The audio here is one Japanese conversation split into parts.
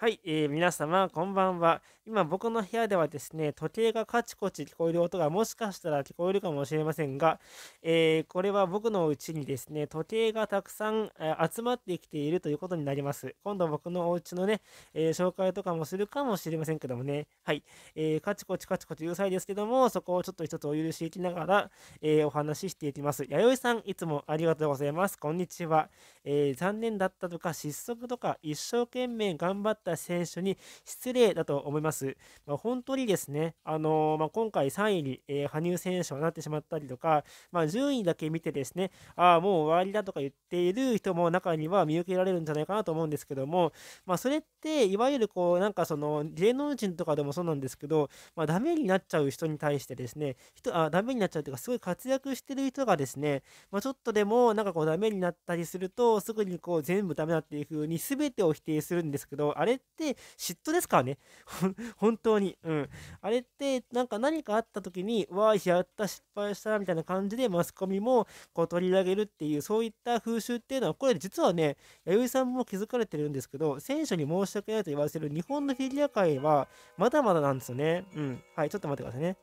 はい、えー、皆様、こんばんは。今、僕の部屋ではですね、時計がカチコチ聞こえる音がもしかしたら聞こえるかもしれませんが、えー、これは僕のうちにですね、時計がたくさん、えー、集まってきているということになります。今度僕のお家のね、えー、紹介とかもするかもしれませんけどもね、はい、えー、カチコチカチコチうるさいですけども、そこをちょっと一つお許しいきながら、えお話ししていきます。弥生さん、いつもありがとうございます。こんにちは。え残念だったとか、失速とか、一生懸命頑張ったった選手に失礼だと思います。まあ、本当にですね、あのー、まあ、今回3位に、えー、羽生選手はなってしまったりとか、まあ、順位だけ見てですね、ああ、もう終わりだとか言っている人も中には見受けられるんじゃないかなと思うんですけども、まあ、それって、いわゆるこう、なんかその芸能人とかでもそうなんですけど、まあ、ダメになっちゃう人に対してですね、人あダメになっちゃうというか、すごい活躍してる人がですね、まあ、ちょっとでもなんかこう、ダメになったりすると、すぐにこう、全部ダメだっていう風に全てを否定するんですけど、あれって嫉妬ですからね 本当にうんあれってなんか何かあった時にわーやった失敗したみたいな感じでマスコミもこう取り上げるっていうそういった風習っていうのはこれ実はね弥生さんも気づかれてるんですけど選手に申し訳ないと言わせる日本のフィギュア界はまだまだなんですよねうんはいちょっと待ってくださいね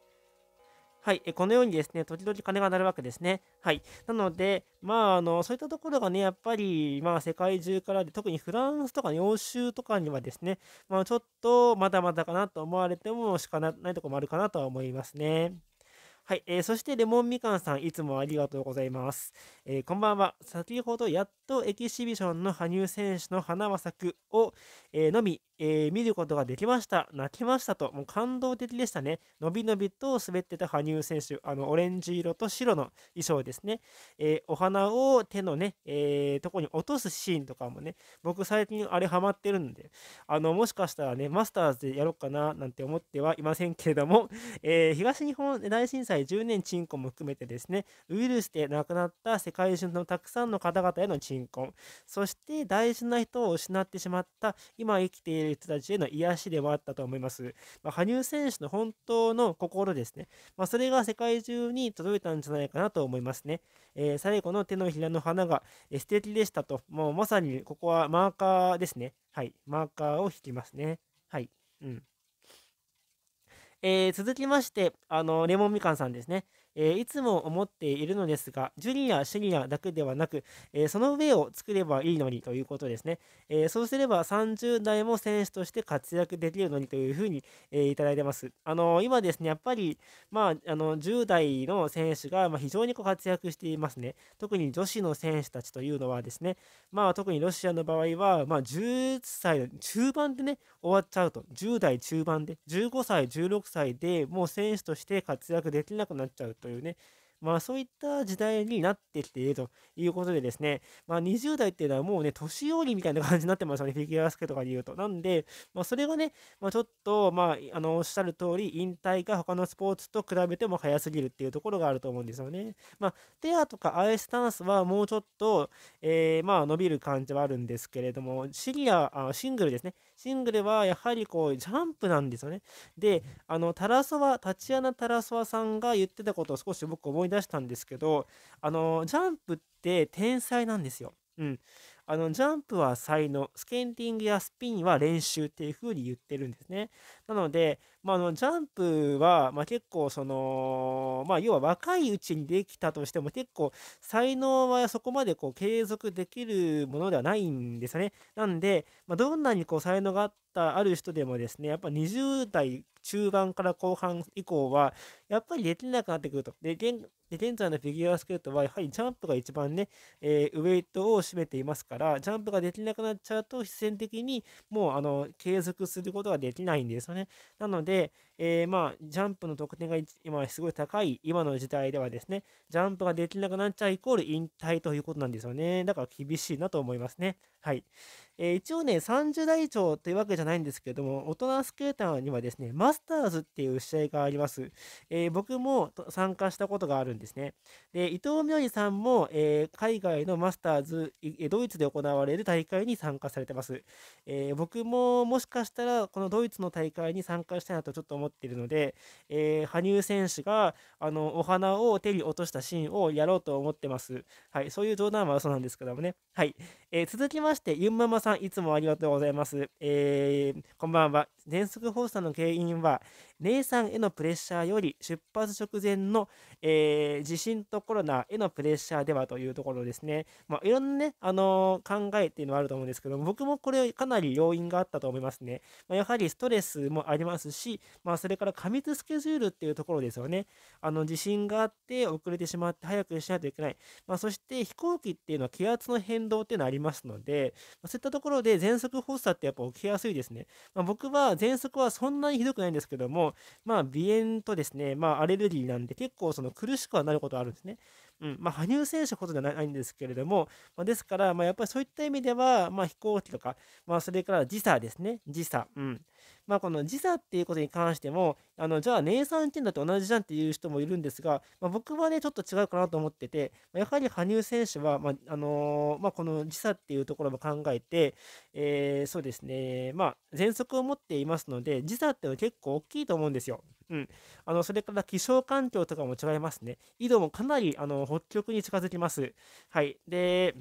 はい、このようにですね、時々金が鳴るわけですね。はい。なので、まあ、あの、そういったところがね、やっぱり、まあ、世界中からで、特にフランスとか、ね、欧州とかにはですね、まあ、ちょっと、まだまだかなと思われても仕方ないところもあるかなとは思いますね。はい、えー、そしてレモンみかんさん、いつもありがとうございます。えー、こんばんは。先ほどやっとエキシビションの羽生選手の花は咲くを、えー、のみ、えー、見ることができました。泣きましたと、もう感動的でしたね。のびのびと滑ってた羽生選手、あのオレンジ色と白の衣装ですね。えー、お花を手のね、えー、とこに落とすシーンとかもね、僕最近あれハマってるんで、あのもしかしたらね、マスターズでやろうかななんて思ってはいませんけれども、えー、東日本大震災在10年鎮魂も含めてですね、ウイルスで亡くなった世界中のたくさんの方々への鎮魂、そして大事な人を失ってしまった今生きている人たちへの癒しでもあったと思います。まあ、羽生選手の本当の心ですね、まあ、それが世界中に届いたんじゃないかなと思いますね。えー、最後の手のひらの花が、えー、素敵でしたと、もうまさにここはマーカーですね。はい、マーカーを引きますね。はい。うんえー、続きまして、あの、レモンみかんさんですね。えー、いつも思っているのですが、ジュニア、シニアだけではなく、えー、その上を作ればいいのにということですね。えー、そうすれば30代も選手として活躍できるのにというふうに、えー、いただいてます。あの今ですね、やっぱり、まあ、あの10代の選手が、まあ、非常にこう活躍していますね。特に女子の選手たちというのはですね、まあ、特にロシアの場合は、まあ、10歳中盤でね、終わっちゃうと、10代中盤で、15歳、16歳でもう選手として活躍できなくなっちゃうと。というね、まあそういった時代になってきているということでですね、まあ20代っていうのはもうね、年寄りみたいな感じになってますよね、フィギュアスケとかで言うと。なんで、まあそれがね、まあちょっと、まあ、あの、おっしゃる通り、引退が他のスポーツと比べても早すぎるっていうところがあると思うんですよね。まあ、ペアとかアイスダンスはもうちょっと、えー、まあ伸びる感じはあるんですけれども、シリア、あシングルですね。シングルはやはりこう、ジャンプなんですよね。で、あの、タラソワ、タチアナ・タラソワさんが言ってたことを少し僕覚え思い出したんですけど、あの、ジャンプって天才なんですよ。うん。あの、ジャンプは才能、スケンティングやスピンは練習っていう風に言ってるんですね。なので、まあ、あのジャンプは、まあ、結構その、まあ、要は若いうちにできたとしても結構才能はそこまでこう継続できるものではないんですよね。なんで、まあ、どんなにこう才能があったある人でもですねやっぱ20代中盤から後半以降はやっぱりできなくなってくると。でで現在のフィギュアスケートはやはりジャンプが一番ね、えー、ウェイトを占めていますからジャンプができなくなっちゃうと必然的にもうあの継続することができないんですよね。なのででえー、まあ、ジャンプの得点が今すごい高い、今の時代ではですね、ジャンプができなくなっちゃうイコール引退ということなんですよね。だから厳しいなと思いますね。はい。えー、一応ね、30代以上というわけじゃないんですけれども、大人スケーターにはですね、マスターズっていう試合があります。えー、僕も参加したことがあるんですね。で、伊藤美織さんも、えー、海外のマスターズ、ドイツで行われる大会に参加されてます。え僕ももしかしたら、このドイツの大会に参加したいなとちょっと思思っているので、えー、羽生選手があのお花を手に落としたシーンをやろうと思ってます。はい、そういう冗談は嘘なんですけどもね。はい、えー、続きまして、ゆんママさん、いつもありがとうございます。えー、こんばんは。全速放送の原因は、姉さんへのプレッシャーより出発直前の、えー、地震とコロナへのプレッシャーではというところですね、まあ、いろんなね、あのー、考えっていうのはあると思うんですけど僕もこれかなり要因があったと思いますね、まあ、やはりストレスもありますし、まあ、それから過密スケジュールっていうところですよねあの地震があって遅れてしまって早くしないといけない、まあ、そして飛行機っていうのは気圧の変動っていうのはありますので、まあ、そういったところで喘息発作ってやっぱ起きやすいですね、まあ、僕は喘息はそんなにひどくないんですけどもまあ、鼻炎とですね、まあ、アレルギーなんで、結構その苦しくはなることあるんですね。うんまあ、羽生選手ほどではないんですけれども、まあ、ですから、まあ、やっぱりそういった意味では、まあ、飛行機とか、まあ、それから時差ですね、時差。うんまあ、この時差っていうことに関しても、あのじゃあ、イサンってんだと同じじゃんっていう人もいるんですが、まあ、僕はね、ちょっと違うかなと思ってて、まやはり羽生選手は、まあのー、まあ、この時差っていうところも考えて、えー、そうですね、まあ、喘息を持っていますので、時差っていうのは結構大きいと思うんですよ。うん、あのそれから気象環境とかも違いますね。緯度もかなりあの北極に近づきます。はい、で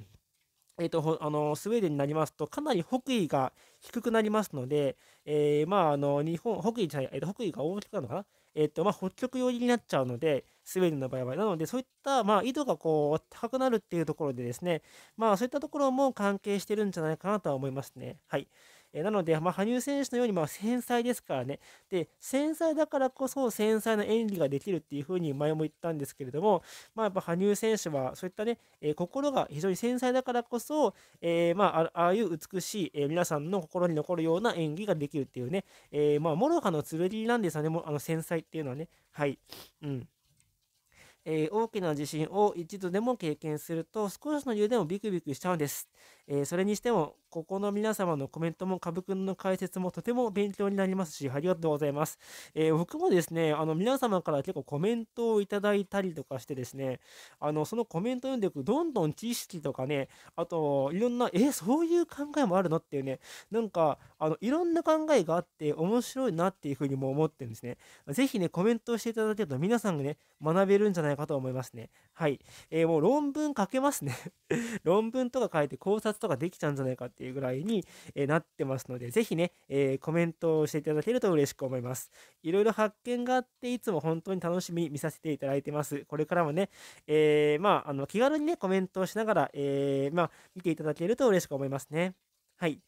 えーと、あのスウェーデンになりますと、かなり北緯が低くなりますので、えー、まあ、あの日本北緯じゃない、えーと、北緯が大きくなるのかな、えーとまあ、北極寄りになっちゃうので、スウェーデンの場合は。なので、そういった、まあ、緯度がこう高くなるっていうところでですね、まあ、そういったところも関係してるんじゃないかなとは思いますね。はい。えなので、まあ、羽生選手のようにま繊細ですからねで繊細だからこそ繊細な演技ができるっていうふうに前も言ったんですけれども、まあ、やっぱ羽生選手はそういったね、え心が非常に繊細だからこそ、えー、まあ、ああいう美しい、え皆さんの心に残るような演技ができるっていうね、えー、まあ、もろはの剣なんですよねもあの繊細っていうのはねはい。うんえー、大きな地震を一度でも経験すると少しの揺れでもビクビクしちゃうんです、えー、それにしてもここの皆様のコメントも、かぶくんの解説もとても勉強になりますし、ありがとうございます。えー、僕もですね、あの、皆様から結構コメントをいただいたりとかしてですね、あの、そのコメント読んでいくどんどん知識とかね、あと、いろんな、えー、そういう考えもあるのっていうね、なんか、あの、いろんな考えがあって面白いなっていうふうにも思ってるんですね。ぜひね、コメントをしていただけると皆さんがね、学べるんじゃないかと思いますね。はい。えー、もう論文書けますね 論文とか書いて考察とかできちゃうんじゃないかっていうっていうぐらいに、えなってますので、ぜひね、えー、コメントをしていただけると嬉しく思います。いろいろ発見があって、いつも本当に楽しみ見させていただいてます。これからもね、えー、まあ、あの、気軽にね、コメントをしながら、えー、まあ、見ていただけると嬉しく思いますね。はい。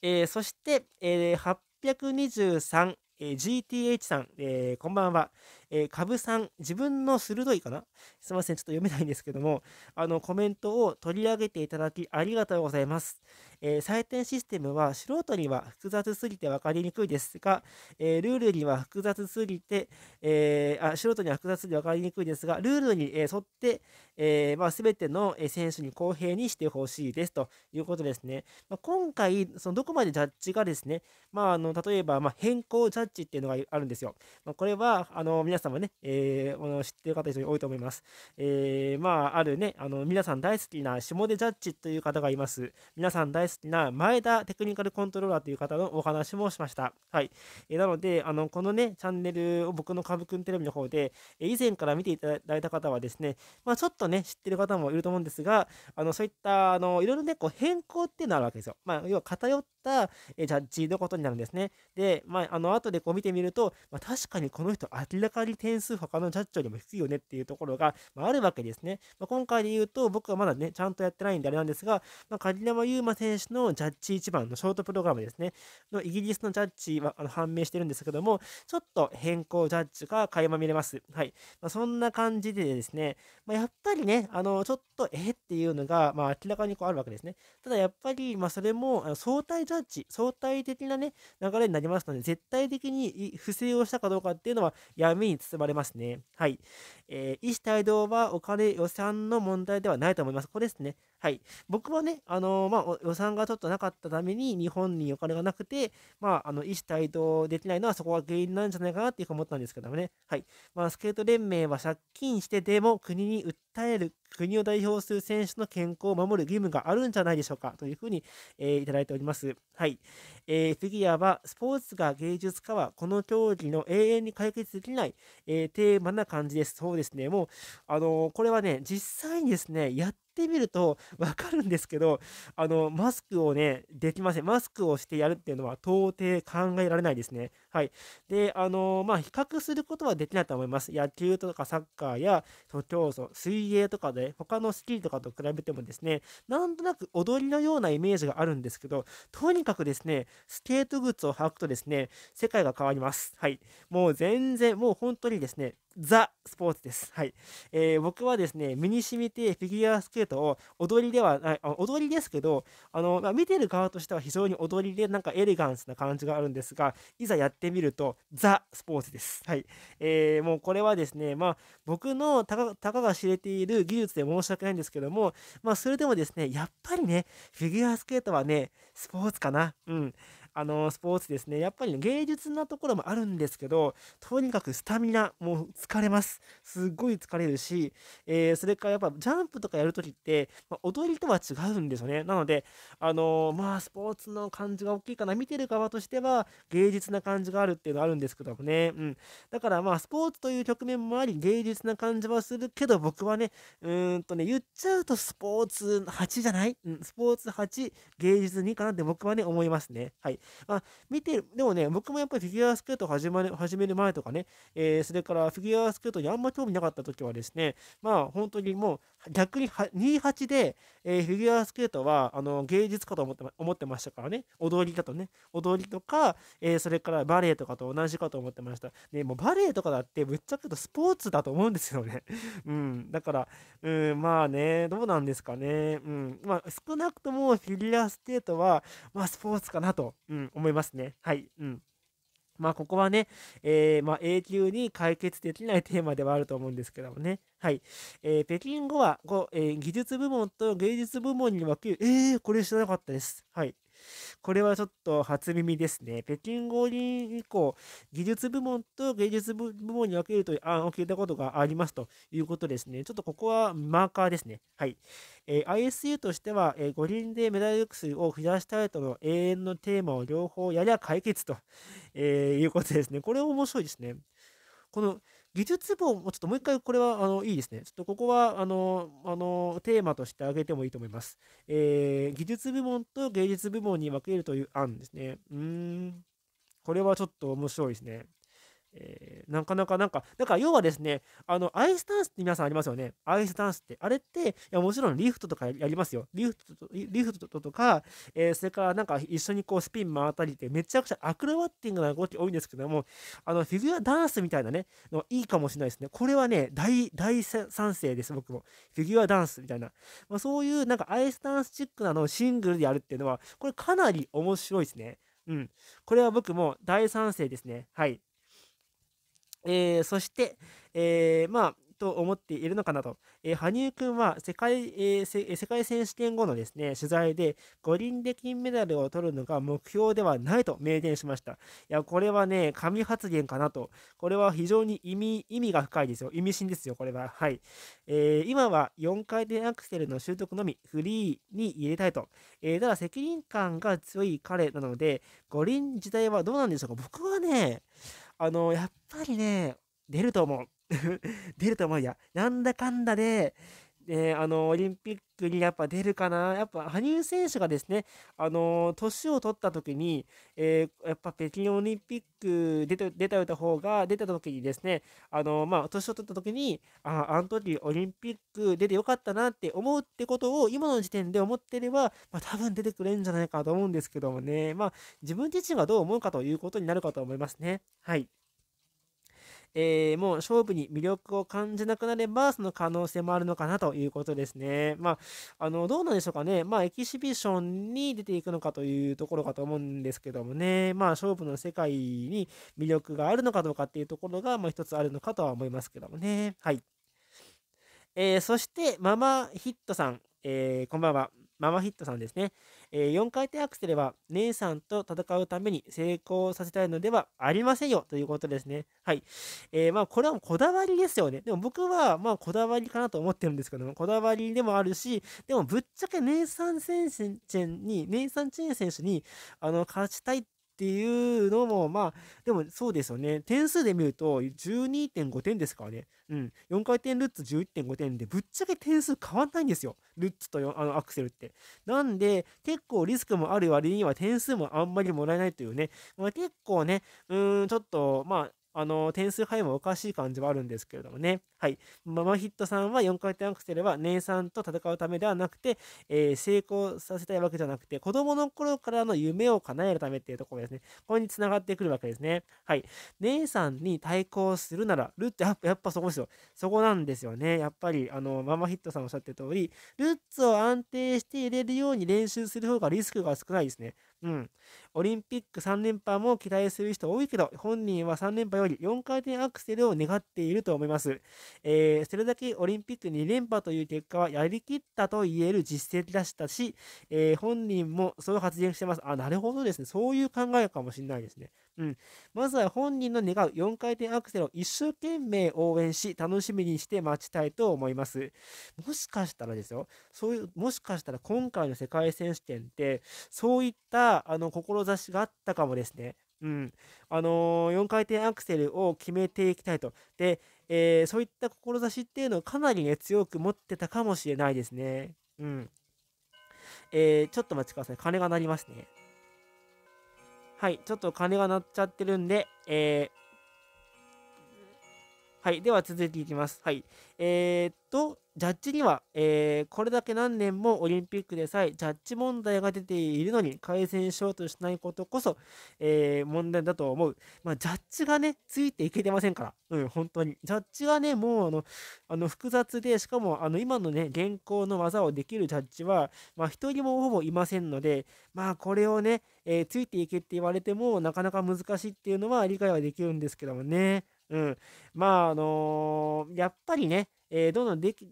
えー、そして、えー、823、えー、GTH さん、えー、こんばんは。えー、株さん、自分の鋭いかなすいません、ちょっと読めないんですけども、あの、コメントを取り上げていただきありがとうございます。えー、採点システムは素人には複雑すぎて分かりにくいですが、えー、ルールには複雑すぎて、えー、あ素人には複雑で分かりにくいですが、ルールに、え沿って、えまあ、全ての選手に公平にしてほしいですということですね。まあ、今回、そのどこまでジャッジがですね、まあ、あの例えば、ま変更ジャッジっていうのがあるんですよ。まあ、これはあの皆様ね、えー、知ってる方非常に多いと思います。えー、まあ、あるね、あの、皆さん大好きな下出ジャッジという方がいます。皆さん大好きな前田テクニカルコントローラーという方のお話もしました。はい。えー、なので、あの、このね、チャンネルを僕のブくんテレビの方で、え以前から見ていただいた方はですね、まあ、ちょっとね、知ってる方もいると思うんですが、あの、そういった、あの、いろいろね、こう、変更っていうのあるわけですよ。まあ、要は偏った、えジャッジのことになるんですね。で、まあ、あの、後でこう見てみると、まあ、確かにこの人明らかにり点数他のジャッジよりも低いよねっていうところが、まあ、あるわけですね。まあ、今回で言うと、僕はまだね、ちゃんとやってないんであれなんですが、まあ、鍵山優真選手のジャッジ1番のショートプログラムですね、のイギリスのジャッジはあの判明してるんですけども、ちょっと変更ジャッジが垣間見れます。はい。まあ、そんな感じでですね、まあ、やっぱりね、あの、ちょっと、えっていうのが、まあ、明らかにこうあるわけですね。ただやっぱり、まあ、それも相対ジャッジ、相対的なね、流れになりますので、絶対的に不正をしたかどうかっていうのは、闇にに包まれますね。はい。えー、医師帯同はお金予算の問題ではないと思います。ここですね。はい。僕はね、あのー、まあ、予算がちょっとなかったために日本にお金がなくて、まあ、あの、医師帯同できないのはそこが原因なんじゃないかなっていうふうに思ったんですけどもね。はい。まあ、スケート連盟は借金してでも国に訴える、国を代表する選手の健康を守る義務があるんじゃないでしょうかというふうに、えー、いただいております。はい。えー、フィギュアは、スポーツが芸術家は、この競技の永遠に解決できない、えー、テーマな感じです。そうですですね、もう、あのこれはね、実際にですね、やってみるとわかるんですけど、あの、マスクをね、できません。マスクをしてやるっていうのは到底考えられないですね。はい。で、あのまあ、比較することはできないと思います。野球とかサッカーや徒競走、水泳とかで、他のスキーとかと比べてもですね、なんとなく踊りのようなイメージがあるんですけど、とにかくですね、スケート靴を履くとですね、世界が変わります。はい。もう全然、もう本当にですね、ザ・スポーツです。はい。えー、僕はですね、身に染みてフィギュアスケートを踊りでは、あ踊りですけど、あの、まあ、見てる側としては非常に踊りでなんかエレガンスな感じがあるんですが、いざやってみると、ザ・スポーツです。はい。えー、もうこれはですね、まあ、僕のたかたかが知れている技術で申し訳ないんですけども、まあ、それでもですね、やっぱりね、フィギュアスケートはね、スポーツかな。うん。あのスポーツですねやっぱり、ね、芸術なところもあるんですけどとにかくスタミナもう疲れますすっごい疲れるし、えー、それからやっぱジャンプとかやるときって、まあ、踊りとは違うんですよねなのであのー、まあスポーツの感じが大きいかな見てる側としては芸術な感じがあるっていうのはあるんですけどもね、うん、だからまあスポーツという局面もあり芸術な感じはするけど僕はねうんとね言っちゃうとスポーツ8じゃない、うん、スポーツ8芸術2かなって僕はね思いますねはいあ、見てる、でもね、僕もやっぱりフィギュアスケート始まる始める前とかね、えー、それからフィギュアスケートにあんま興味なかった時はですね、まあ本当にもう逆に28で、えー、フィギュアスケートはあの芸術家と思って思ってましたからね、踊りだとね、踊りとか、えー、それからバレエとかと同じかと思ってました。ね、もうバレエとかだってぶっちゃけとスポーツだと思うんですよね。うん、だから、うん、まあね、どうなんですかね。うん、まあ少なくともフィギュアスケートは、まあスポーツかなと。うん、思いますね。はい。うん。まあ、ここはね、えー、まあ、永久に解決できないテーマではあると思うんですけどもね。はい。えー、北京語は、えー、技術部門と芸術部門に分ける。えー、これ知らなかったです。はい。これはちょっと初耳ですね。北京五輪以降、技術部門と芸術部門に分けるという案を聞いたことがありますということですね。ちょっとここはマーカーですね。はい。えー、ISU としては、えー、五輪でメダル数を増やしたいとの永遠のテーマを両方やりゃ解決と、えー、いうことですね。これ面白いですね。この技術門もちょっともう一回これはあのいいですね。ちょっとここはあのあのテーマとして挙げてもいいと思います、えー。技術部門と芸術部門に分けるという案ですね。うん、これはちょっと面白いですね。えー、なかなかなんか、だから要はですね、あの、アイスダンスって皆さんありますよね。アイスダンスって。あれって、いやもちろんリフトとかやりますよ。リフトとリフトとか、えー、それからなんか一緒にこうスピン回ったりって、めちゃくちゃアクロバティッグな動き多いんですけども、あの、フィギュアダンスみたいなね、のいいかもしれないですね。これはね、大、大賛成です、僕も。フィギュアダンスみたいな。まあ、そういうなんかアイスダンスチックなのをシングルでやるっていうのは、これかなり面白いですね。うん。これは僕も大賛成ですね。はい。えー、そして、えー、まあ、と思っているのかなと。えー、羽生くんは世界,、えー、世界選手権後のですね、取材で五輪で金メダルを取るのが目標ではないと明言しました。いや、これはね、神発言かなと。これは非常に意味、意味が深いですよ。意味深ですよ、これは。はい。えー、今は4回転アクセルの習得のみ、フリーに入れたいと。えー、ただ責任感が強い彼なので、五輪時代はどうなんでしょうか僕はね、あの、やっぱりね、出ると思う。出ると思うや。なんだかんだで、で、あの、オリンピックにやっぱ出るかな。やっぱ、羽生選手がですね、あの、年を取った時に、えー、やっぱ北京オリンピック出た、出たた方が、出た時にですね、あの、まあ、年を取った時に、あ、あの時オリンピック出てよかったなって思うってことを、今の時点で思ってれば、まあ、多分出てくれるんじゃないかと思うんですけどもね。まあ、自分自身がどう思うかということになるかと思いますね。はい。えー、もう勝負に魅力を感じなくなれば、その可能性もあるのかなということですね。まあ、あの、どうなんでしょうかね。まあ、エキシビションに出ていくのかというところかと思うんですけどもね。まあ、勝負の世界に魅力があるのかどうかっていうところが、まあ、一つあるのかとは思いますけどもね。はい。えー、そして、ママヒットさん。えー、こんばんは。ママヒットさんですね、えー、4回転アクセルは姉さんと戦うために成功させたいのではありませんよということですね。はい。えー、まあ、これはこだわりですよね。でも僕は、まあ、こだわりかなと思ってるんですけども、こだわりでもあるし、でもぶっちゃけ姉さん選手に、姉さんチェーン選手に、あの、勝ちたいっっていうのも、まあ、でもそうですよね。点数で見ると12.5点ですからね。うん。4回転ルッツ11.5点で、ぶっちゃけ点数変わんないんですよ。ルッツとあのアクセルって。なんで、結構リスクもある割には点数もあんまりもらえないというね。まあ、結構ね、うーん、ちょっと、まあ、あの、点数配分おかしい感じはあるんですけれどもね。はい。ママヒットさんは4回転アクセルは姉さんと戦うためではなくて、えー、成功させたいわけじゃなくて、子供の頃からの夢を叶えるためっていうところですね。これに繋がってくるわけですね。はい。姉さんに対抗するなら、ルって、やっぱやっぱそこですよ。そこなんですよね。やっぱり、あの、ママヒットさんおっしゃってる通り、ルッツを安定して入れるように練習する方がリスクが少ないですね。うん。オリンピック3連覇も期待する人多いけど、本人は3連覇より4回転アクセルを願っていると思います。えー、それだけオリンピック2連覇という結果はやりきったと言える実績でしたし、えー、本人もそう発言してます。あ、なるほどですね。そういう考えかもしれないですね。うん、まずは本人の願う4回転アクセルを一生懸命応援し、楽しみにして待ちたいと思います。もしかしたらですよ、そういう、もしかしたら今回の世界選手権って、そういったあの志があったかもですね。うん、あのー、4回転アクセルを決めていきたいと。で、えー、そういった志っていうのをかなりね、強く持ってたかもしれないですね。うん。えー、ちょっと待ちください。鐘が鳴りますね。はい、ちょっと鐘が鳴っちゃってるんで、えー、はい、では続いていきます。はい、えー、っと、ジャッジには、えー、これだけ何年もオリンピックでさえジャッジ問題が出ているのに改善しようとしないことこそ、えー、問題だと思う。まあ、ジャッジがね、ついていけてませんから。うん、本当に。ジャッジがね、もうあの、あの複雑で、しかもあの今のね、現行の技をできるジャッジは、まあ、一人もほぼいませんので、まあ、これをね、えー、ついていけって言われても、なかなか難しいっていうのは理解はできるんですけどもね。うん。まあ、あのやっぱりね、えー、どんどんでき、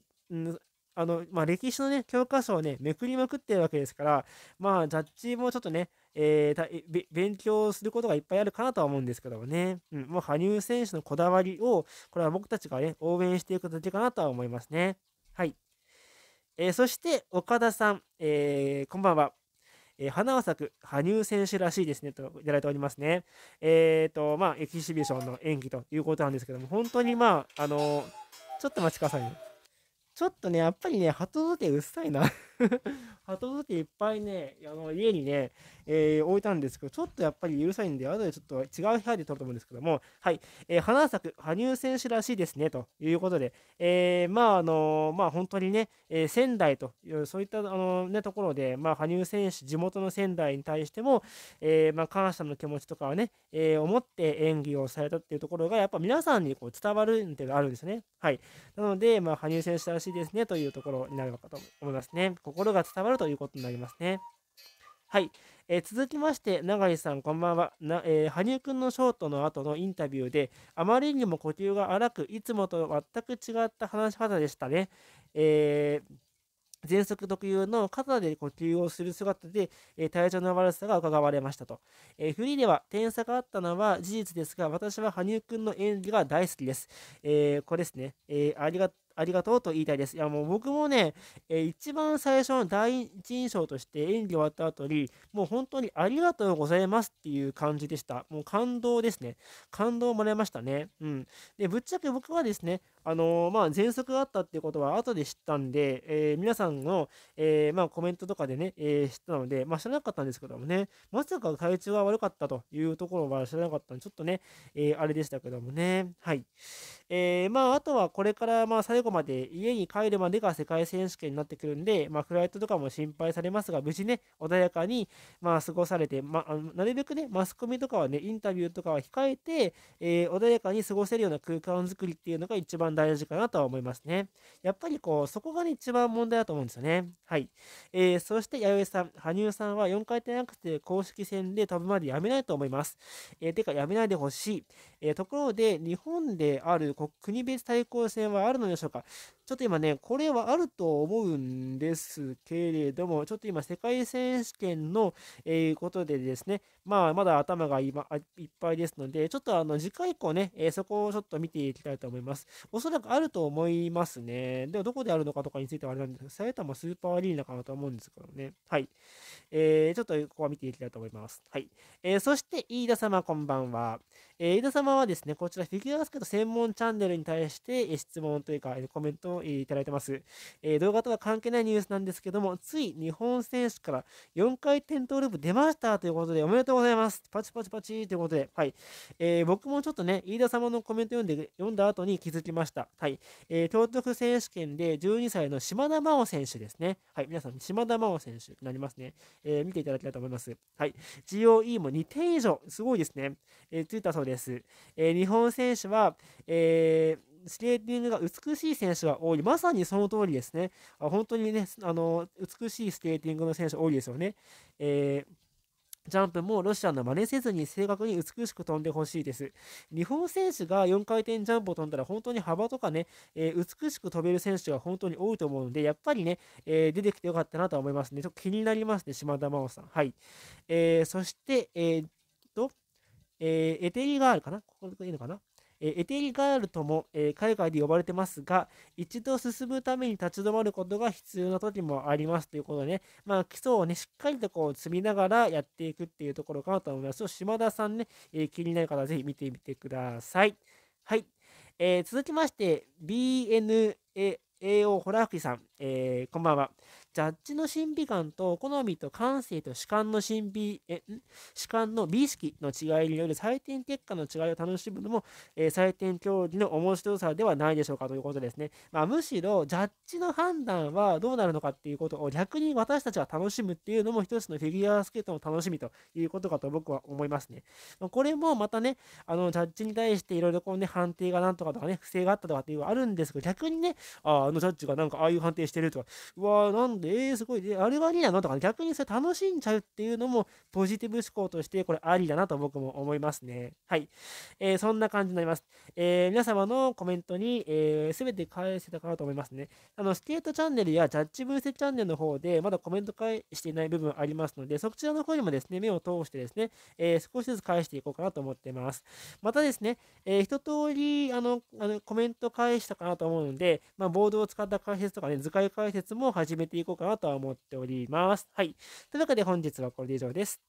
あの、まあ、歴史のね、教科書をね、めくりまくってるわけですから、まあ、ジャッジもちょっとね、えー、勉強することがいっぱいあるかなとは思うんですけどもね、うん、もう羽生選手のこだわりを、これは僕たちがね、応援していくだけかなとは思いますね。はい。えー、そして、岡田さん、えー、こんばんは。え花は咲く羽生選手らしいですねといただいておりますね。えっ、と、まあ、エキシビションの演技ということなんですけども、本当にまあ、あのちょっと待ちくださいね。ちょっとね、やっぱりね、鳩時計うっさいな 鳩時計いっぱいね、あの家にね、えー、置いたんですけど、ちょっとやっぱりうるさいんで、後でちょっと違う部屋で撮ると思うんですけども、はい、えー、花咲く羽生選手らしいですね、ということで、えー、まあ、あのまあ、本当にね、え仙台という、そういった、あのね、ところで、まあ、羽生選手、地元の仙台に対しても、えまあ、感謝の気持ちとかをね、え思って演技をされたっていうところが、やっぱ皆さんにこう伝わるっていうのがあるんですね。はい。なので、まあ、羽生選手らしいですね、というところになるのかと思いますね。心が伝わるということになりますね。はい。えー、続きまして、永井さん、こんばんは。なえー、羽生くんのショートの後のインタビューで、あまりにも呼吸が荒く、いつもと全く違った話し方でしたね。えー、喘息特有の肩で呼吸をする姿で、えー、体調の悪さが伺われましたと。えフリーでは点差があったのは事実ですが、私は羽生くんの演技が大好きです。えこれですね、えありがありがとうと言いたいです。いやもう僕もね、えー、一番最初の第一印象として演技終わった後に、もう本当にありがとうございますっていう感じでした。もう感動ですね。感動をもらいましたね。うん。で、ぶっちゃけ僕はですね、あのー、まあ、喘息があったっていうことは後で知ったんで、えー、皆さんの、えー、まあ、コメントとかでね、え知ったので、まあ、知らなかったんですけどもね、まさか体調が悪かったというところは知らなかったんで、ちょっとね、えあれでしたけどもね、はい。えまあ、あとはこれから、まあ、最後まで家に帰るまでが世界選手権になってくるんで、まあ、フライトとかも心配されますが、無事ね、穏やかに、まあ、過ごされて、まあ、なるべくね、マスコミとかはね、インタビューとかは控えて、え穏やかに過ごせるような空間づくりっていうのが一番番大事かなとは思いますね。やっぱりこう、そこがね、一番問題だと思うんですよね。はい。えー、そして、弥生さん、羽生さんは4回転アクセル公式戦で飛ぶまでやめないと思います。えー、てか、やめないでほしい。えー、ところで、日本である国別対抗戦はあるのでしょうかちょっと今ね、これはあると思うんですけれども、ちょっと今、世界選手権の、えー、ことでですね、まあ、まだ頭が今いっぱいですので、ちょっとあの次回以降ね、えー、そこをちょっと見ていきたいと思います。おそらくあると思いますね。でも、どこであるのかとかについてはあれなんですけど、埼玉スーパーアリーナかなと思うんですけどね。はい。えー、ちょっとここは見ていきたいと思います。はい。えー、そして、飯田様、こんばんは。えー、飯田様はですね、こちら、フィギュアスケート専門チャンネルに対して、え質問というか、コメントをいただいてます。えー、動画とは関係ないニュースなんですけども、つい日本選手から4回転トーループ出ましたということで、おめでとうございます。パチパチパチということで、はい。えー、僕もちょっとね、飯田様のコメント読んで、読んだ後に気づきました。はい。えー、東徳選手権で12歳の島田真央選手ですね。はい。皆さん、島田真央選手になりますね。えー、見ていただきたいと思います。はい。GOE も2点以上、すごいですね。えー、ついたそうです。えー、日本選手は、えー、スケーティングが美しい選手が多い。まさにその通りですね。あ本当にね、あの、美しいスケーティングの選手多いですよね。えージャンプもロシアの真似せずに正確に美しく飛んでほしいです。日本選手が4回転ジャンプを飛んだら本当に幅とかね、えー、美しく飛べる選手が本当に多いと思うので、やっぱりね、えー、出てきてよかったなと思いますね。ちょっと気になりますね、島田真央さん。はい。えー、そして、えー、と、えエテリガールかなここでいいのかなえエテリガールとも、え海外で呼ばれてますが、一度進むために立ち止まることが必要な時もありますということでね、まあ、基礎をね、しっかりとこう積みながらやっていくっていうところかなと思います。島田さんね、え気になる方はぜひ見てみてください。はい。えー、続きまして、BNAO ホラフキさん、えー、こんばんは。ジャッジの審美感と好みと感性と主観の審美、え主観の美意識の違いによる採点結果の違いを楽しむのも、えー、採点競技の面白さではないでしょうかということですね。まあ、むしろ、ジャッジの判断はどうなるのかっていうことを逆に私たちは楽しむっていうのも一つのフィギュアスケートの楽しみということかと僕は思いますね。これもまたね、あの、ジャッジに対していろいろこうね、判定がなんとかとかね、不正があったとかっていうのはあるんですけど、逆にね、ああのジャッジがなんかああいう判定してるとか、うわー、なんで、えー、すごい、で、あれはありなのとか、ね、逆にそれ楽しんじゃうっていうのも、ポジティブ思考として、これありだなと僕も思いますね。はい。えー、そんな感じになります。えー、皆様のコメントに、えー、全て返せたかなと思いますね。あの、スケートチャンネルやジャッジ分析チャンネルの方で、まだコメント返していない部分ありますので、そちらの方にもですね、目を通してですね、えー、少しずつ返していこうかなと思ってます。またですね、えー、一通り、あの、あのコメント返したかなと思うので、まあ、ボードを使った解説とかね、図解解説も始めていこうこうかなとは思っております。はい。というわけで本日はこれで以上です。